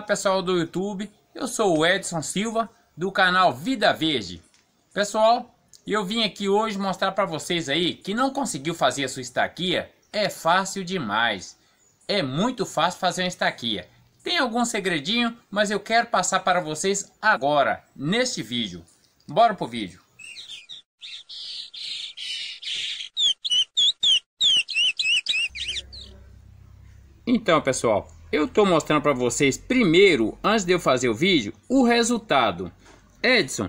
Olá pessoal do YouTube, eu sou o Edson Silva do canal Vida Verde. Pessoal, eu vim aqui hoje mostrar para vocês aí que não conseguiu fazer a sua estaquia, é fácil demais. É muito fácil fazer uma estaquia. Tem algum segredinho, mas eu quero passar para vocês agora, neste vídeo. Bora pro vídeo. Então pessoal, eu estou mostrando para vocês primeiro, antes de eu fazer o vídeo, o resultado. Edson,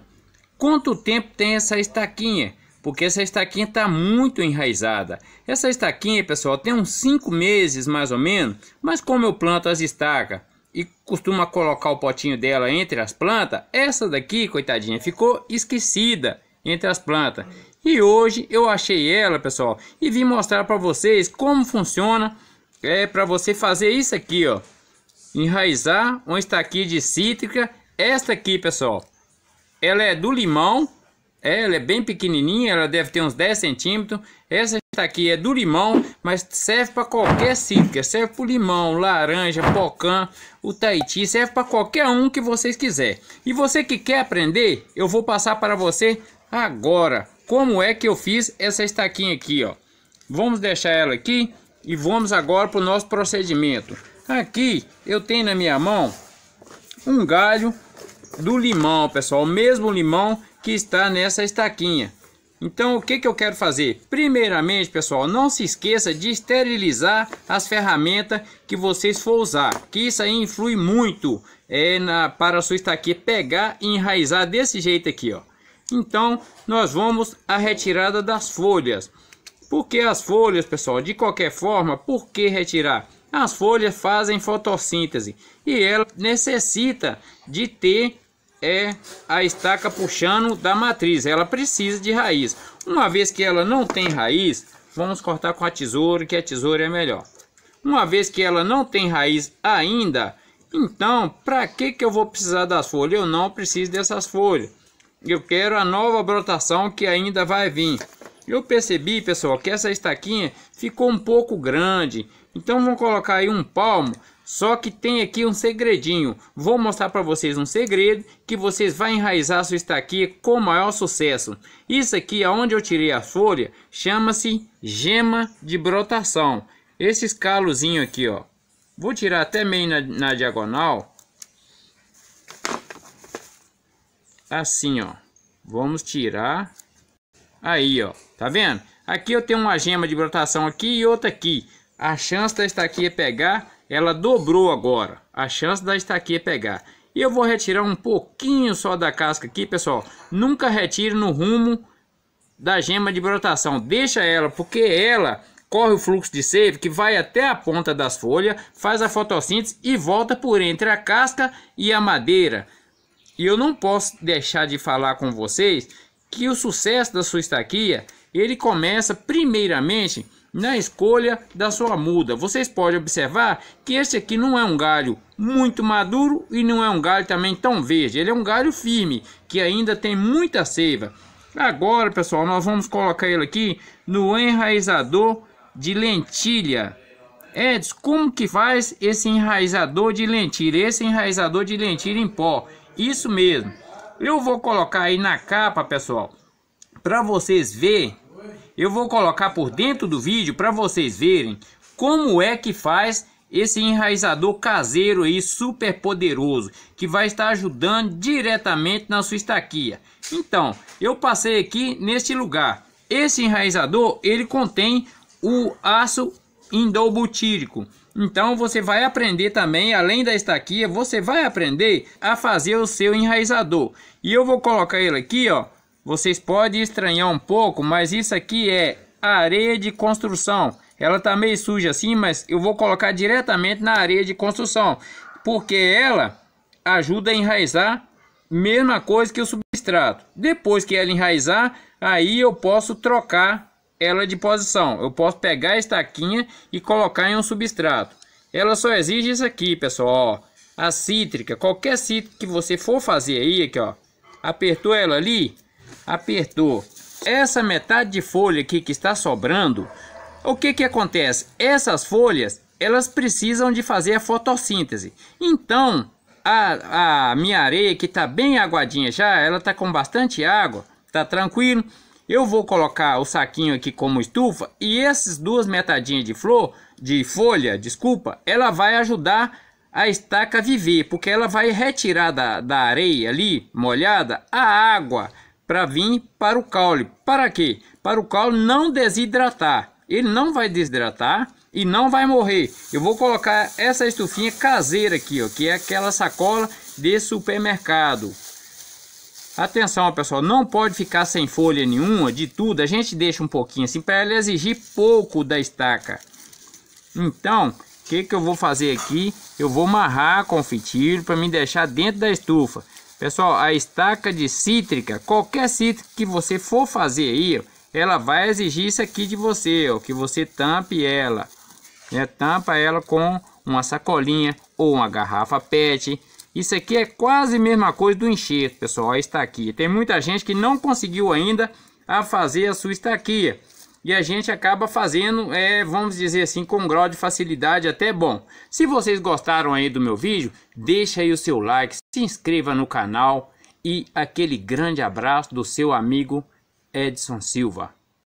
quanto tempo tem essa estaquinha? Porque essa estaquinha está muito enraizada. Essa estaquinha, pessoal, tem uns 5 meses mais ou menos, mas como eu planto as estacas e costumo colocar o potinho dela entre as plantas, essa daqui, coitadinha, ficou esquecida entre as plantas. E hoje eu achei ela, pessoal, e vim mostrar para vocês como funciona é para você fazer isso aqui, ó. Enraizar uma estaquinha de cítrica. Esta aqui, pessoal, ela é do limão. É, ela é bem pequenininha, ela deve ter uns 10 centímetros. Essa aqui é do limão, mas serve para qualquer cítrica. Serve para limão, laranja, pocã, o taiti, Serve para qualquer um que vocês quiser. E você que quer aprender, eu vou passar para você agora. Como é que eu fiz essa estaquinha aqui, ó. Vamos deixar ela aqui e vamos agora para o nosso procedimento. Aqui eu tenho na minha mão um galho do limão, pessoal. O mesmo limão que está nessa estaquinha. Então o que, que eu quero fazer? Primeiramente, pessoal, não se esqueça de esterilizar as ferramentas que vocês for usar. Que isso aí influi muito é, na, para a sua estaquinha pegar e enraizar desse jeito aqui, ó. Então nós vamos à retirada das folhas. Porque as folhas, pessoal, de qualquer forma, por que retirar? As folhas fazem fotossíntese e ela necessita de ter é a estaca puxando da matriz. Ela precisa de raiz. Uma vez que ela não tem raiz, vamos cortar com a tesoura, que a tesoura é melhor. Uma vez que ela não tem raiz ainda, então para que, que eu vou precisar das folhas? Eu não preciso dessas folhas. Eu quero a nova brotação que ainda vai vir. Eu percebi, pessoal, que essa estaquinha ficou um pouco grande. Então vamos colocar aí um palmo. Só que tem aqui um segredinho. Vou mostrar para vocês um segredo que vocês vão enraizar sua estaquia com maior sucesso. Isso aqui, aonde eu tirei a folha, chama-se gema de brotação. Esses calozinho aqui, ó. Vou tirar até meio na, na diagonal. Assim, ó. Vamos tirar. Aí, ó. Tá vendo? Aqui eu tenho uma gema de brotação aqui e outra aqui. A chance da estaquia pegar, ela dobrou agora. A chance da estaquia pegar. E eu vou retirar um pouquinho só da casca aqui, pessoal. Nunca retire no rumo da gema de brotação. Deixa ela, porque ela corre o fluxo de seiva que vai até a ponta das folhas, faz a fotossíntese e volta por entre a casca e a madeira. E eu não posso deixar de falar com vocês que o sucesso da sua estaquia ele começa primeiramente na escolha da sua muda. Vocês podem observar que este aqui não é um galho muito maduro e não é um galho também tão verde. Ele é um galho firme, que ainda tem muita seiva. Agora, pessoal, nós vamos colocar ele aqui no enraizador de lentilha. Eds, como que faz esse enraizador de lentilha? Esse enraizador de lentilha em pó. Isso mesmo. Eu vou colocar aí na capa, pessoal, para vocês verem eu vou colocar por dentro do vídeo para vocês verem como é que faz esse enraizador caseiro aí super poderoso que vai estar ajudando diretamente na sua estaquia. Então, eu passei aqui neste lugar. Esse enraizador, ele contém o aço indobutírico. Então você vai aprender também, além da estaquia, você vai aprender a fazer o seu enraizador. E eu vou colocar ele aqui, ó, vocês podem estranhar um pouco, mas isso aqui é areia de construção. Ela tá meio suja assim, mas eu vou colocar diretamente na areia de construção. Porque ela ajuda a enraizar mesma coisa que o substrato. Depois que ela enraizar, aí eu posso trocar ela de posição. Eu posso pegar a estaquinha e colocar em um substrato. Ela só exige isso aqui, pessoal. Ó. A cítrica, qualquer cítrica que você for fazer aí, aqui ó. Apertou ela ali, apertou. Essa metade de folha aqui que está sobrando, o que que acontece? Essas folhas, elas precisam de fazer a fotossíntese. Então, a, a minha areia que está bem aguadinha já, ela está com bastante água, está tranquilo. Eu vou colocar o saquinho aqui como estufa e essas duas metadinhas de flor, de folha, desculpa, ela vai ajudar a estaca viver, porque ela vai retirar da, da areia ali molhada a água para vir para o caule. Para quê? Para o caule não desidratar. Ele não vai desidratar e não vai morrer. Eu vou colocar essa estufinha caseira aqui, ó, que é aquela sacola de supermercado. Atenção, pessoal, não pode ficar sem folha nenhuma, de tudo. A gente deixa um pouquinho assim para ela exigir pouco da estaca. Então, o que, que eu vou fazer aqui? Eu vou amarrar fitilho para me deixar dentro da estufa. Pessoal, a estaca de cítrica, qualquer cítrica que você for fazer aí, ela vai exigir isso aqui de você, ó, que você tampe ela. Né? Tampa ela com uma sacolinha ou uma garrafa PET. Isso aqui é quase a mesma coisa do enxerto, pessoal. A estaquia. Tem muita gente que não conseguiu ainda a fazer a sua estaquia e a gente acaba fazendo, é, vamos dizer assim, com um grau de facilidade até bom. Se vocês gostaram aí do meu vídeo, deixa aí o seu like, se inscreva no canal e aquele grande abraço do seu amigo Edson Silva.